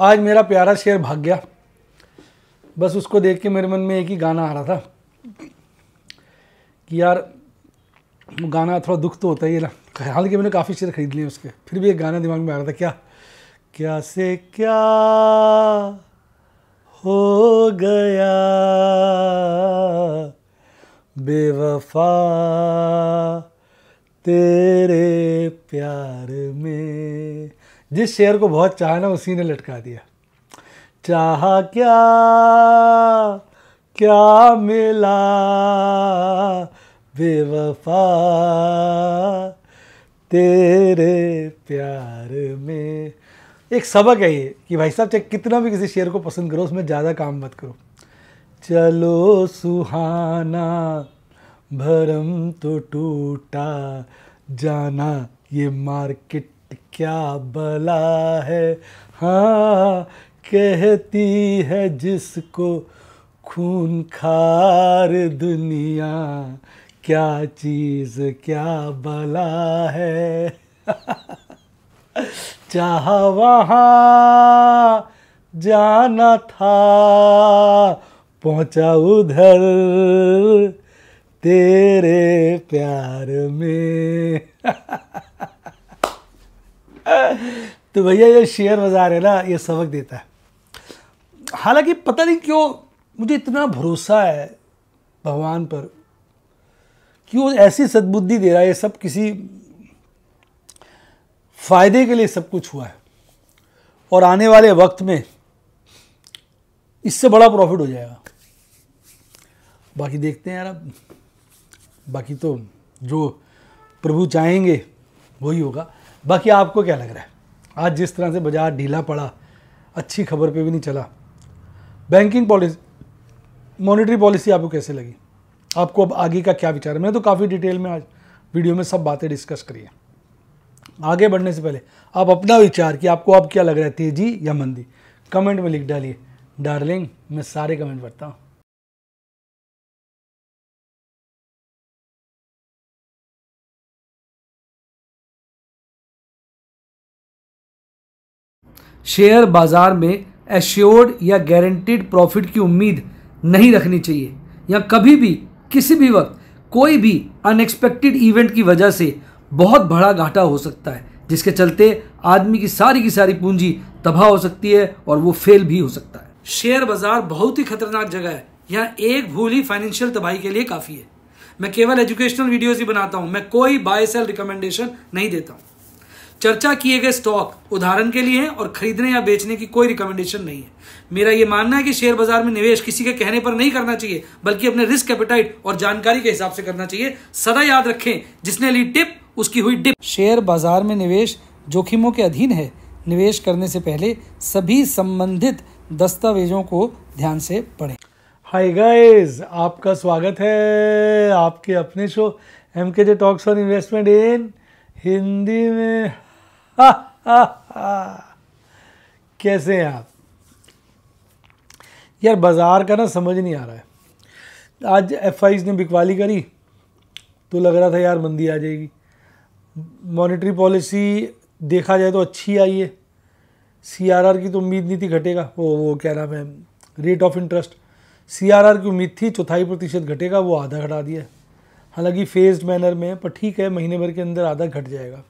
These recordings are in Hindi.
आज मेरा प्यारा शेर भाग गया बस उसको देख के मेरे मन में एक ही गाना आ रहा था कि यार गाना थोड़ा दुख तो होता ही है ना के मैंने काफ़ी शेर खरीद लिए उसके फिर भी एक गाना दिमाग में आ रहा था क्या क्या से क्या हो गया बेवफा तेरे प्यार में जिस शेर को बहुत चाह ना उसी ने लटका दिया चाह क्या क्या मिला बेवफा तेरे प्यार में एक सबक है ये कि भाई साहब चाहे कितना भी किसी शेर को पसंद करो उसमें ज़्यादा काम मत करो चलो सुहाना भरम तो टूटा जाना ये मार्केट क्या बला है हाँ कहती है जिसको खून खार दुनिया क्या चीज़ क्या बला है चाह वहाँ जाना था पहुँचा उधर तेरे प्यार में तो भैया ये शेयर बाज़ार है ना ये सबक देता है हालांकि पता नहीं क्यों मुझे इतना भरोसा है भगवान पर कि वो ऐसी सद्बुद्धि दे रहा है ये सब किसी फ़ायदे के लिए सब कुछ हुआ है और आने वाले वक्त में इससे बड़ा प्रॉफिट हो जाएगा बाकी देखते हैं यार अब बाकी तो जो प्रभु चाहेंगे वही होगा बाकी आपको क्या लग रहा है आज जिस तरह से बाजार ढीला पड़ा अच्छी खबर पे भी नहीं चला बैंकिंग पॉलिसी मॉनेटरी पॉलिसी आपको कैसे लगी आपको अब आगे का क्या विचार है मैंने तो काफ़ी डिटेल में आज वीडियो में सब बातें डिस्कस करी है आगे बढ़ने से पहले आप अपना विचार कि आपको अब क्या लग रहा है तेज़ी या मंदी कमेंट में लिख डालिए डार्लिंग मैं सारे कमेंट पढ़ता हूँ शेयर बाजार में एश्योर्ड या गारंटीड प्रॉफिट की उम्मीद नहीं रखनी चाहिए या कभी भी किसी भी वक्त कोई भी अनएक्सपेक्टेड इवेंट की वजह से बहुत बड़ा घाटा हो सकता है जिसके चलते आदमी की सारी की सारी पूंजी तबाह हो सकती है और वो फेल भी हो सकता है शेयर बाजार बहुत ही खतरनाक जगह है यहाँ एक भूल ही फाइनेंशियल तबाही के लिए काफ़ी है मैं केवल एजुकेशनल वीडियोस ही बनाता हूँ मैं कोई बाय सेल रिकमेंडेशन नहीं देता हूँ चर्चा किए गए स्टॉक उदाहरण के लिए हैं और खरीदने या बेचने की कोई रिकमेंडेशन नहीं है मेरा यह मानना है कि शेयर बाजार में निवेश किसी के कहने पर नहीं करना चाहिए बल्कि अपने रिस्क एपेटाइट और जानकारी के हिसाब से करना चाहिए सदा याद रखें जिसने ली टिप उसकी हुई डिप शेयर बाजार में निवेश जोखिमों के अधीन है निवेश करने से पहले सभी संबंधित दस्तावेजों को ध्यान से पढ़ें हाय गाइस आपका स्वागत है आपके अपने show M K J talks on investment in Hindi में कैसे हैं आप यार बाज़ार का ना समझ नहीं आ रहा है आज एफ ने बिकवाली करी तो लग रहा था यार मंदी आ जाएगी मॉनेटरी पॉलिसी देखा जाए तो अच्छी आई है सी की तो उम्मीद नहीं थी घटेगा वो वो क्या नाम है रेट ऑफ इंटरेस्ट सी की उम्मीद थी चौथाई प्रतिशत घटेगा वो आधा घटा दिया हालांकि फेज्ड मैनर में पर ठीक है महीने भर के अंदर आधा घट जाएगा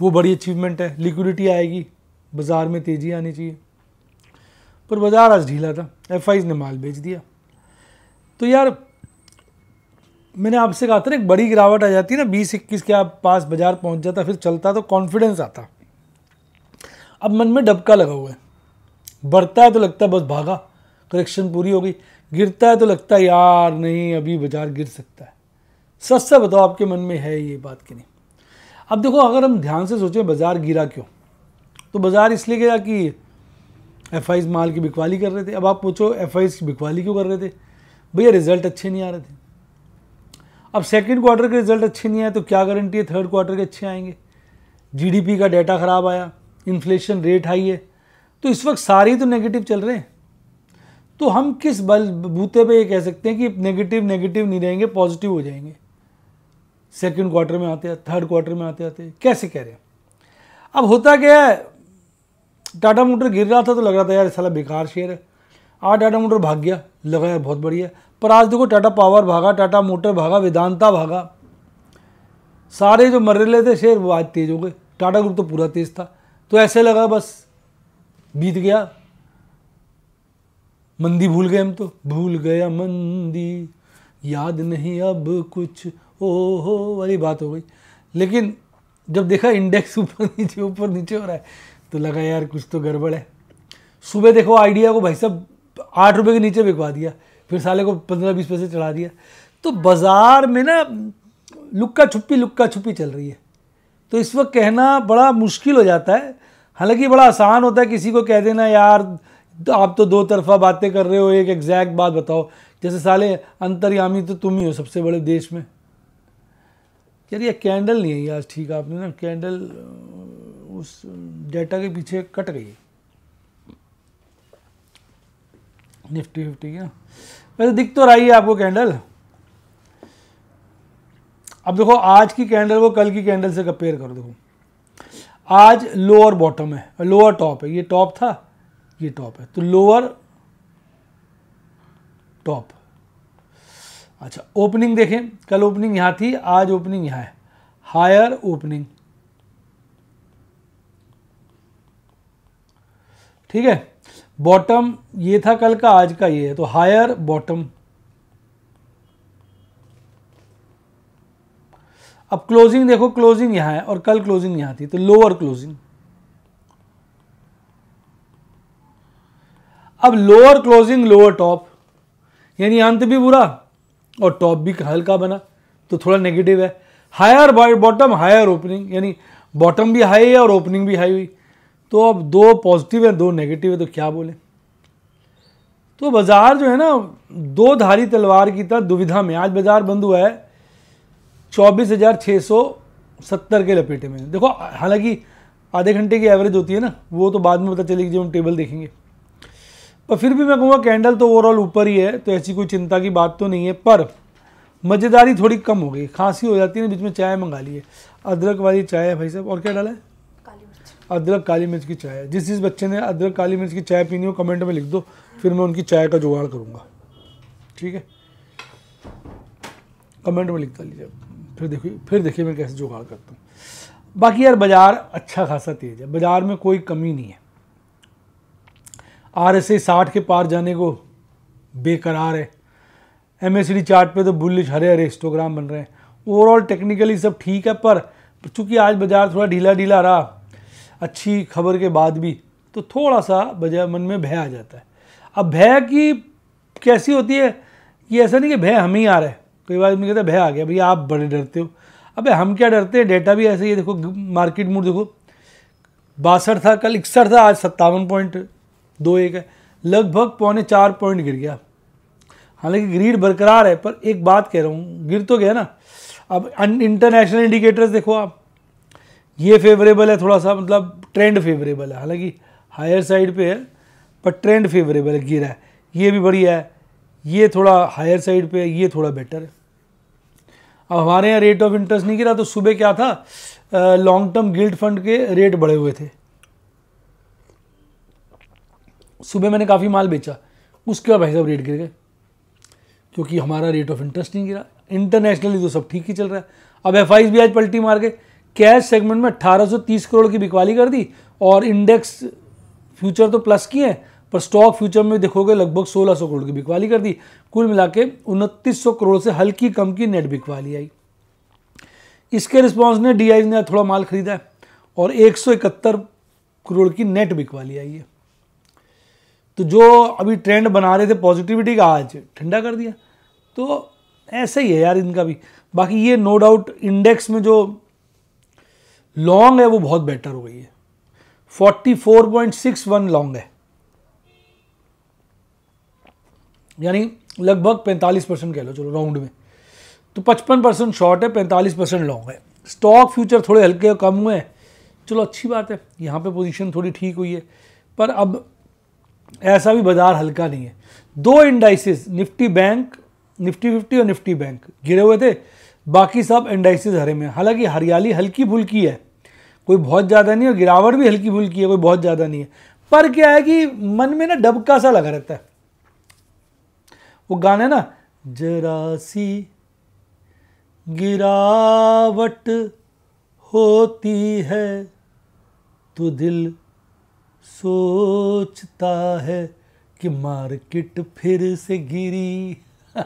वो बड़ी अचीवमेंट है लिक्विडिटी आएगी बाज़ार में तेज़ी आनी चाहिए पर बाज़ार आज ढीला था एफ ने माल बेच दिया तो यार मैंने आपसे कहा था ना एक बड़ी गिरावट आ जाती है ना बीस इक्कीस के आप पास बाज़ार पहुंच जाता फिर चलता तो कॉन्फिडेंस आता अब मन में डबका लगा हुआ है बढ़ता है तो लगता है बस भागा करेक्शन पूरी हो गई गिरता है तो लगता है यार नहीं अभी बाज़ार गिर सकता है सच बताओ आपके मन में है ये बात कि नहीं अब देखो अगर हम ध्यान से सोचें बाज़ार गिरा क्यों तो बाज़ार इसलिए गया कि एफ माल की बिकवाली कर रहे थे अब आप पूछो एफ की बिकवाली क्यों कर रहे थे भैया रिजल्ट अच्छे नहीं आ रहे थे अब सेकेंड क्वार्टर के रिजल्ट अच्छे नहीं आए तो क्या गारंटी है थर्ड क्वार्टर के अच्छे आएंगे जीडीपी का डाटा ख़राब आया इन्फ्लेशन रेट हाई है तो इस वक्त सारे तो नेगेटिव चल रहे हैं तो हम किस बल बूते पे ये कह सकते हैं कि नेगेटिव नेगेटिव नहीं रहेंगे पॉजिटिव हो जाएंगे सेकेंड क्वार्टर में आते थर्ड क्वार्टर में आते आते कैसे कह रहे हैं अब होता क्या है टाटा मोटर गिर रहा था तो लग रहा था यार साला बेकार शेयर है आज टाटा मोटर भाग गया लगा यार बहुत बढ़िया पर आज देखो टाटा पावर भागा टाटा मोटर भागा वेदांता भागा सारे जो रहे थे शेयर वो आज तेज़ हो गए टाटा ग्रुप तो पूरा तेज़ था तो ऐसे लगा बस बीत गया मंदी भूल गए हम तो भूल गया मंदी याद नहीं अब कुछ ओ हो वाली बात हो गई लेकिन जब देखा इंडेक्स ऊपर नीचे ऊपर नीचे हो रहा है तो लगा यार कुछ तो गड़बड़ है सुबह देखो आइडिया को भाई साहब आठ रुपये के नीचे बिकवा दिया फिर साले को पंद्रह बीस पैसे चढ़ा दिया तो बाज़ार में ना लुक्का छुपी लुक्का छुपी चल रही है तो इस वक्त कहना बड़ा मुश्किल हो जाता है हालांकि बड़ा आसान होता है किसी को कह देना यार तो आप तो दो तरफा बातें कर रहे हो एक एग्जैक्ट बात बताओ जैसे साले अंतर्यामी तो तुम ही हो सबसे बड़े देश में यार ये कैंडल नहीं है आज ठीक आपने ना कैंडल उस डेटा के पीछे कट गई है निफ्टी फिफ्टी क्या वैसे दिख तो रही है आपको कैंडल अब देखो आज की कैंडल को कल की कैंडल से कंपेयर करो देखो आज लोअर बॉटम है लोअर टॉप है ये टॉप था ये टॉप है तो लोअर टॉप अच्छा ओपनिंग देखें कल ओपनिंग यहां थी आज ओपनिंग यहां है हायर ओपनिंग ठीक है बॉटम ये था कल का आज का ये है तो हायर बॉटम अब क्लोजिंग देखो क्लोजिंग यहां है और कल क्लोजिंग यहां थी तो लोअर क्लोजिंग अब लोअर क्लोजिंग लोअर टॉप यानी अंत भी बुरा और टॉप भी हल्का बना तो थोड़ा नेगेटिव है हायर बॉटम हायर ओपनिंग यानी बॉटम भी हाई है और ओपनिंग भी हाई हुई तो अब दो पॉजिटिव है दो नेगेटिव है तो क्या बोले तो बाज़ार जो है ना दो धारी तलवार की तरह दुविधा में आज बाज़ार बंद हुआ है चौबीस हज़ार छः सौ सत्तर के लपेटे में देखो हालांकि आधे घंटे की एवरेज होती है ना वो तो बाद में पता चलेगी जब हम टेबल देखेंगे पर फिर भी मैं कहूँगा कैंडल तो ओवरऑल ऊपर ही है तो ऐसी कोई चिंता की बात तो नहीं है पर मज़ेदारी थोड़ी कम हो गई खांसी हो जाती है ना बीच में चाय मंगा ली है अदरक वाली चाय है भाई साहब और क्या डाला है अदरक काली मिर्च की चाय जिस जिस बच्चे ने अदरक काली मिर्च की चाय पीनी हो कमेंट में लिख दो फिर मैं उनकी चाय का जुगाड़ करूँगा ठीक है कमेंट में लिखता लीजिए फिर देखिए फिर देखिए मैं कैसे जुगाड़ करता हूँ बाकी यार बाज़ार अच्छा खासा तेज़ है बाज़ार में कोई कमी नहीं है आर एस साठ के पार जाने को बेकरार है एम एस डी चार्ट पे तो बुलिश हरे हरे हिस्टोग्राम बन रहे हैं ओवरऑल टेक्निकली सब ठीक है पर चूँकि आज बाज़ार थोड़ा ढीला ढीला रहा अच्छी खबर के बाद भी तो थोड़ा सा बजाय मन में भय आ जाता है अब भय की कैसी होती है ये ऐसा नहीं कि भय हम ही आ रहा है कई बार आदमी कहता हैं भय आ गया भैया आप बड़े डरते हो अबे हम क्या डरते हैं डेटा भी ऐसे ही देखो मार्केट मूड देखो बासठ था कल इकसठ था आज सत्तावन पॉइंट दो एक है लगभग पौने चार पॉइंट गिर गया हालांकि ग्रीड बरकरार है पर एक बात कह रहा हूँ गिर तो गया ना अब इंटरनेशनल इंडिकेटर्स देखो आप ये फेवरेबल है थोड़ा सा मतलब ट्रेंड फेवरेबल है हालांकि हायर साइड पे है पर ट्रेंड फेवरेबल है गिरा है ये भी बढ़िया है ये थोड़ा हायर साइड पे है ये थोड़ा बेटर है अब हमारे यहाँ रेट ऑफ इंटरेस्ट नहीं गिरा तो सुबह क्या था लॉन्ग टर्म गिल्ड फंड के रेट बढ़े हुए थे सुबह मैंने काफ़ी माल बेचा उसके बाद भाई साहब रेट गिर गए क्योंकि हमारा रेट ऑफ इंटरेस्ट नहीं गिरा इंटरनेशनली तो सब ठीक ही चल रहा है अब एफ भी आज पलटी मार गए कैश सेगमेंट में 1830 करोड़ की बिकवाली कर दी और इंडेक्स फ्यूचर तो प्लस की है पर स्टॉक फ्यूचर में देखोगे लगभग 1600 करोड़ की बिकवाली कर दी कुल मिला के करोड़ से हल्की कम की नेट बिकवाली आई इसके रिस्पॉन्स ने डी ने थोड़ा माल खरीदा है और एक करोड़ की नेट बिकवाली आई है तो जो अभी ट्रेंड बना रहे थे पॉजिटिविटी का आज ठंडा कर दिया तो ऐसे ही है यार इनका भी बाकी ये नो डाउट इंडेक्स में जो लॉन्ग है वो बहुत बेटर हो गई है 44.61 लॉन्ग है यानी लगभग 45 परसेंट कह लो चलो राउंड में तो 55 परसेंट शॉर्ट है 45 परसेंट लॉन्ग है स्टॉक फ्यूचर थोड़े हल्के कम हुए हैं चलो अच्छी बात है यहाँ पे पोजीशन थोड़ी ठीक हुई है पर अब ऐसा भी बाजार हल्का नहीं है दो indices Nifty bank Nifty fifty और निफ्टी बैंक गिरे हुए थे बाकी सब इंडाइसिस हरे में हालांकि हरियाली हल्की फुल्की है कोई बहुत ज़्यादा नहीं और गिरावट भी हल्की फुल्की है कोई बहुत ज़्यादा नहीं है पर क्या है कि मन में ना डबका सा लगा रहता है वो गाना ना जरासी गिरावट होती है तो दिल सोचता है कि मार्केट फिर से गिरी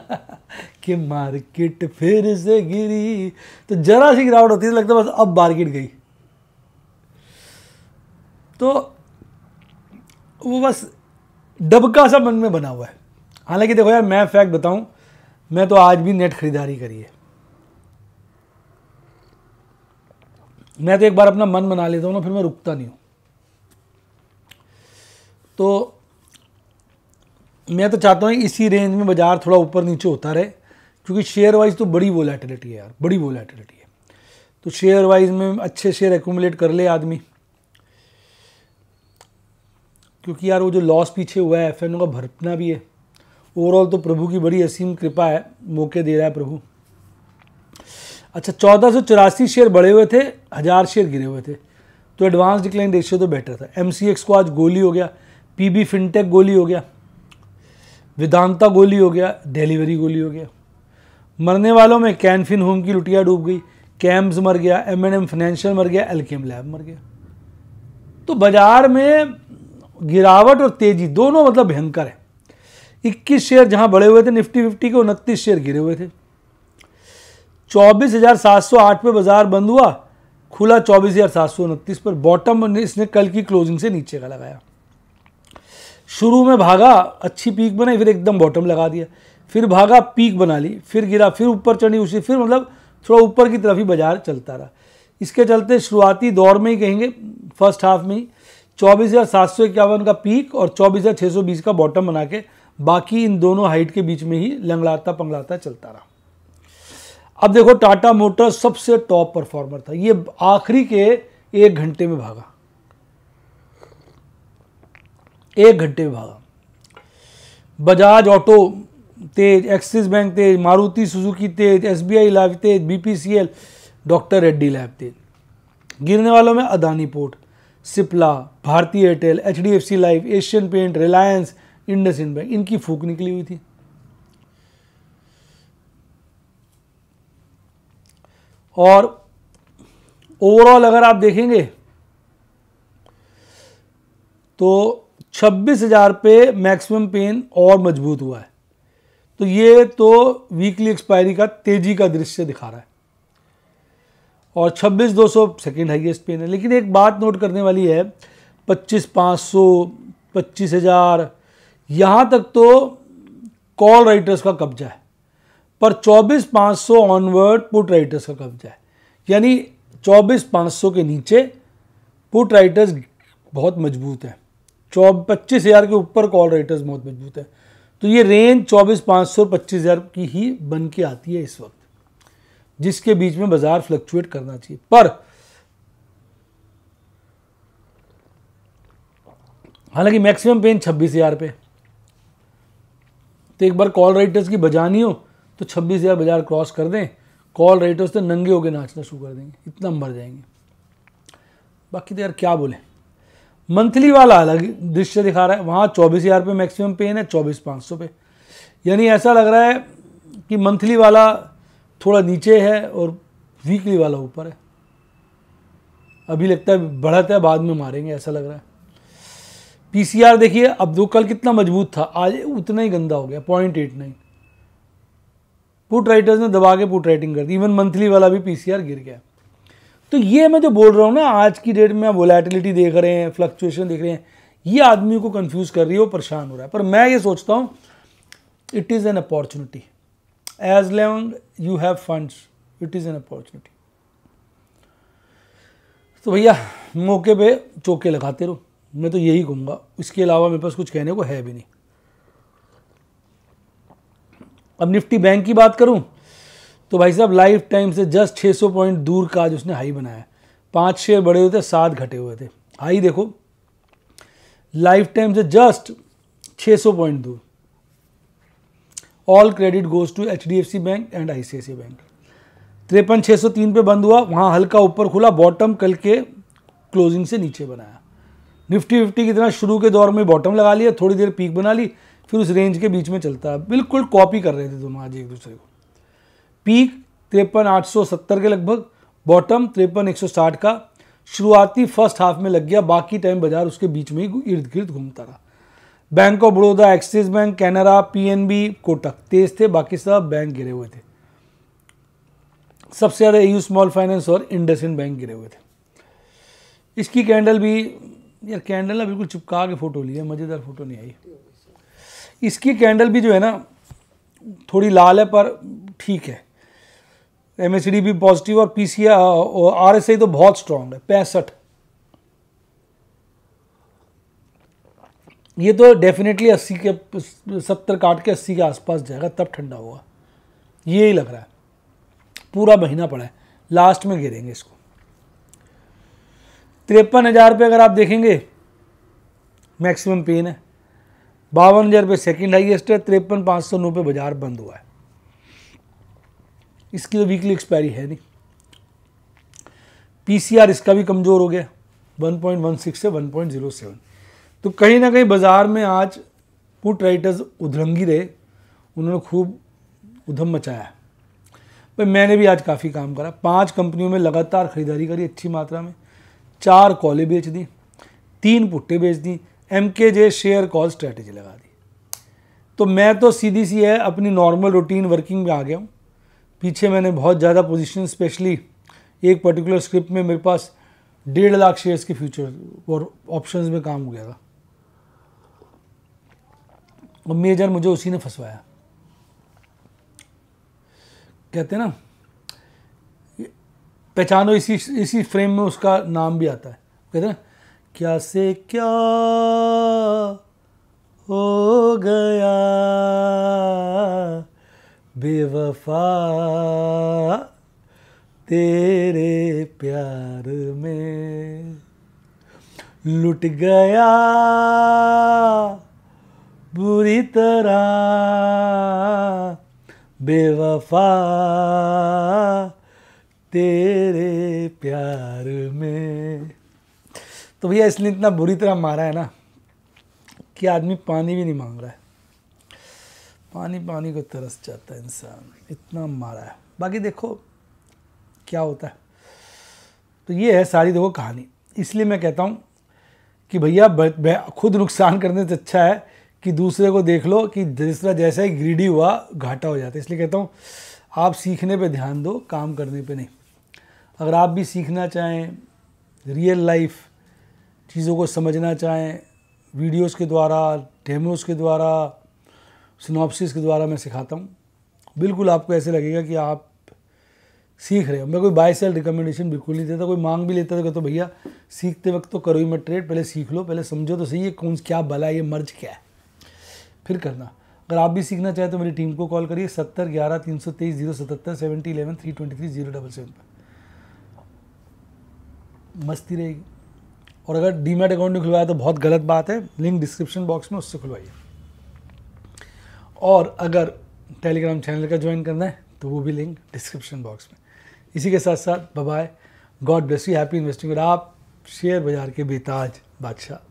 कि मार्केट फिर से गिरी तो जरा सी गिरावट होती है लगता है बस अब मार्केट गई तो वो बस डबका सा मन में बना हुआ है हालांकि देखो यार मैं फैक्ट बताऊं मैं तो आज भी नेट खरीदारी करी है मैं तो एक बार अपना मन बना लेता हूँ ना फिर मैं रुकता नहीं हूँ तो मैं तो चाहता हूँ इसी रेंज में बाज़ार थोड़ा ऊपर नीचे होता रहे क्योंकि शेयर वाइज तो बड़ी वोलेटिलिटी है यार बड़ी वोलेटिलिटी है तो शेयर वाइज में अच्छे शेयर एकोमलेट कर ले आदमी क्योंकि यार वो जो लॉस पीछे हुआ है एफ का भरपना भी है ओवरऑल तो प्रभु की बड़ी असीम कृपा है मौके दे रहा है प्रभु अच्छा चौदह सौ चौरासी शेयर बढ़े हुए थे हज़ार शेयर गिरे हुए थे तो एडवांस डिक्लाइन रेशियो तो बेटर था एम को आज गोली हो गया पीबी फिनटेक गोली हो गया वेदांता गोली हो गया डिलीवरी गोली हो गया मरने वालों में कैनफिन होम की लुटिया डूब गई कैम्स मर गया एम एन एम फाइनेंशियल मर गया एलकेम लैब मर गया तो बाजार में गिरावट और तेजी दोनों मतलब भयंकर है 21 शेयर जहां बढ़े हुए थे निफ्टी फिफ्टी के उनतीस शेयर गिरे हुए थे 24,708 पे बाजार बंद हुआ खुला चौबीस पर बॉटम इसने कल की क्लोजिंग से नीचे का लगाया शुरू में भागा अच्छी पीक बनाई फिर एकदम बॉटम लगा दिया फिर भागा पीक बना ली फिर गिरा फिर ऊपर चढ़ी उसी फिर मतलब थोड़ा ऊपर की तरफ ही बाजार चलता रहा इसके चलते शुरुआती दौर में ही कहेंगे फर्स्ट हाफ में ही चौबीस का पीक और चौबीस का बॉटम बना के बाकी इन दोनों हाइट के बीच में ही लंगड़ाता पंगड़ाता चलता रहा अब देखो टाटा मोटर्स सबसे टॉप परफॉर्मर था ये आखिरी के एक घंटे में भागा एक घंटे में भागा बजाज ऑटो तेज एक्सिस बैंक तेज मारुति सुजुकी तेज एसबीआई लाइव तेज बीपीसीएल डॉक्टर रेड्डी लाइव तेज गिरने वालों में अदानी पोर्ट सिप्ला भारतीय Airtel H D F C life Asian paint Reliance IndusInd bank इनकी फूक निकली हुई थी और ओवरऑल अगर आप देखेंगे तो छब्बीस हज़ार पे मैक्सिमम पेन और मजबूत हुआ है तो ये तो वीकली एक्सपायरी का तेज़ी का दृश्य दिखा रहा है और छब्बीस दो सौ सेकेंड हाइएस्ट पेन है लेकिन एक बात नोट करने वाली है पच्चीस पाँच सौ पच्चीस हज़ार यहाँ तक तो कॉल राइटर्स का कब्जा है पर चौबीस पाँच सौ ऑनवर्ड पुट राइटर्स का कब्जा है यानी चौबीस पाँच सौ के नीचे पुट राइटर्स बहुत मजबूत हैं पच्चीस हज़ार के ऊपर कॉल रेटर्स बहुत मजबूत हैं तो ये रेंज चौबीस पाँच सौ पच्चीस हज़ार की ही बन के आती है इस वक्त जिसके बीच में बाज़ार फ्लक्चुएट करना चाहिए पर हालांकि मैक्सिमम पेन छब्बीस हज़ार पे तो एक बार कॉल राइटर्स की बजानी हो तो छब्बीस हज़ार बाजार क्रॉस कर दें कॉल राइटर्स तो नंगे होकर नाचना शुरू कर देंगे इतना मर जाएंगे बाकी तो यार क्या बोलें मंथली वाला अलग दृश्य दिखा रहा है वहाँ चौबीस हज़ार रुपये मैक्सिमम पेन है चौबीस पाँच सौ पे यानी ऐसा लग रहा है कि मंथली वाला थोड़ा नीचे है और वीकली वाला ऊपर है अभी लगता है बढ़त है बाद में मारेंगे ऐसा लग रहा है पीसीआर देखिए अब दो कल कितना मजबूत था आज उतना ही गंदा हो गया point eight nine put writers ने दबा के पुट राइटिंग कर दी इवन मंथली वाला भी पीसीआर गिर गया तो ये मैं जो बोल रहा हूँ ना आज की डेट में वोलेटिलिटी देख रहे हैं फ्लक्चुएशन देख रहे हैं ये आदमी को कंफ्यूज कर रही है वो परेशान हो रहा है पर मैं ये सोचता हूँ it is an opportunity as long you have funds it is an opportunity तो भैया मौके पे चौके लगाते रहो मैं तो यही कहूँगा इसके अलावा मेरे पास कुछ कहने को है भी नहीं अब निफ्टी बैंक की बात करूँ तो भाई साहब लाइफ टाइम से जस्ट 600 पॉइंट दूर का आज उसने हाई बनाया पाँच शेयर बढ़े हुए थे सात घटे हुए थे हाई देखो लाइफ टाइम से जस्ट 600 पॉइंट दूर all credit goes to H D F C bank and I C I C bank तिरपन छः सौ तीन पे बंद हुआ वहाँ हल्का ऊपर खुला बॉटम कल के क्लोजिंग से नीचे बनाया निफ्टी फिफ्टी की तरह शुरू के दौर में बॉटम लगा लिया थोड़ी देर पीक बना ली फिर उस रेंज के बीच में चलता है बिल्कुल कॉपी कर रहे थे तुम आज एक दूसरे को पीक तिरपन आठ सौ सत्तर के लगभग बॉटम तिरपन एक सौ साठ का शुरुआती फर्स्ट हाफ में लग गया बाकी टाइम बाजार उसके बीच में ही इर्द गिर्द घूमता रहा bank of Baroda Axis bank Canara PNB Kotak तेज थे बाकी सब बैंक गिरे हुए थे सबसे ज़्यादा यू स्मॉल फाइनेंस और इंडसइंड बैंक गिरे हुए थे इसकी कैंडल भी यार कैंडल ना बिल्कुल चिपका के फ़ोटो लिया मज़ेदार फ़ोटो नहीं आई इसकी कैंडल भी जो है ना थोड़ी लाल है पर ठीक है एम भी पॉजिटिव और P C R S I तो बहुत स्ट्रांग है पैंसठ ये तो डेफिनेटली अस्सी के सत्तर काट के अस्सी के आसपास जाएगा तब ठंडा होगा ये ही लग रहा है पूरा महीना पड़ा है लास्ट में गिरेंगे इसको तिरपन हज़ार रुपये अगर आप देखेंगे मैक्सिमम पेन है बावन हज़ार रुपये सेकेंड हाइएस्ट है तिरपन पाँच सौ नौ पे बाजार बंद हुआ है इसकी तो वीकली एक्सपायरी है नहीं पीसीआर इसका भी कमज़ोर हो गया 1.16 से 1.07 तो कहीं ना कहीं बाज़ार में आज पुट राइटर्स उधरंगी रहे उन्होंने खूब उधम मचाया भाई मैंने भी आज काफ़ी काम करा पांच कंपनियों में लगातार ख़रीदारी करी अच्छी मात्रा में चार कॉलें बेच दी तीन पुट्टे बेच दी एम के जे शेयर कॉल स्ट्रैटेजी लगा दी तो मैं तो सीधी सी है अपनी नॉर्मल रूटीन वर्किंग में आ गया हूँ पीछे मैंने बहुत ज़्यादा पोजीशन स्पेशली एक पर्टिकुलर स्क्रिप्ट में मेरे पास डेढ़ लाख शेयर्स के फ्यूचर और ऑप्शंस में काम हो गया था और मेजर मुझे उसी ने फंसवाया कहते हैं ना पहचानो इसी इसी फ्रेम में उसका नाम भी आता है कहते हैं क्या से क्या हो गया बेवफा तेरे प्यार में लुट गया बुरी तरह बेवफा तेरे प्यार में तो भैया इसलिए इतना बुरी तरह मारा है ना कि आदमी पानी भी नहीं मांग रहा है पानी पानी को तरस जाता है इंसान इतना मारा है बाकी देखो क्या होता है तो ये है सारी देखो कहानी इसलिए मैं कहता हूँ कि भैया खुद नुकसान करने से अच्छा है कि दूसरे को देख लो कि दूसरा जैसा ही ग्रीडी हुआ घाटा हो जाता है इसलिए कहता हूँ आप सीखने पे ध्यान दो काम करने पे नहीं अगर आप भी सीखना चाहें रियल लाइफ चीज़ों को समझना चाहें वीडियोस के द्वारा डेमोस के द्वारा सिनॉपसिस के द्वारा मैं सिखाता हूँ बिल्कुल आपको ऐसे लगेगा कि आप सीख रहे हो मैं कोई बाय सेल रिकमेंडेशन बिल्कुल नहीं देता कोई मांग भी लेता था तो भैया सीखते वक्त तो करो ही मैं ट्रेड पहले सीख लो पहले समझो तो सही है कौन क्या भला है ये मर्ज क्या है फिर करना अगर आप भी सीखना चाहें तो मेरी टीम को कॉल करिए सत्तर ग्यारह तीन सौ तेईस जीरो सतहत्तर seventy eleven three twenty three zero double seven पर मस्ती रहेगी और अगर डीमेट अकाउंट नहीं खुलवाया तो बहुत गलत बात है लिंक डिस्क्रिप्शन बॉक्स में उससे खुलवाइए और अगर टेलीग्राम चैनल का ज्वाइन करना है तो वो भी लिंक डिस्क्रिप्शन बॉक्स में इसी के साथ साथ bye God bless you happy investing आप शेयर बाजार के बेताज बादशाह